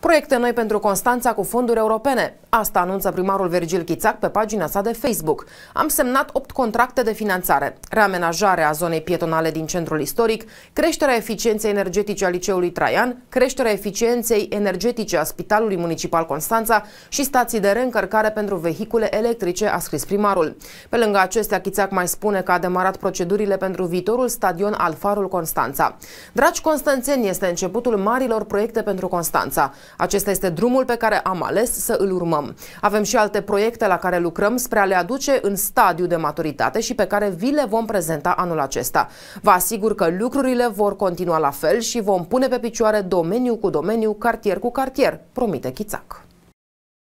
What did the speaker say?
Proiecte noi pentru Constanța cu fonduri europene. Asta anunță primarul Virgil Chițac pe pagina sa de Facebook. Am semnat 8 contracte de finanțare, reamenajarea a zonei pietonale din centrul istoric, creșterea eficienței energetice a liceului Traian, creșterea eficienței energetice a Spitalului Municipal Constanța și stații de reîncărcare pentru vehicule electrice, a scris primarul. Pe lângă acestea, Chițac mai spune că a demarat procedurile pentru viitorul stadion al Farul Constanța. Dragi constanțeni, este începutul marilor proiecte pentru Constanța. Acesta este drumul pe care am ales să îl urmăm. Avem și alte proiecte la care lucrăm spre a le aduce în stadiu de maturitate și pe care vi le vom prezenta anul acesta. Vă asigur că lucrurile vor continua la fel și vom pune pe picioare domeniu cu domeniu, cartier cu cartier, promite Chițac.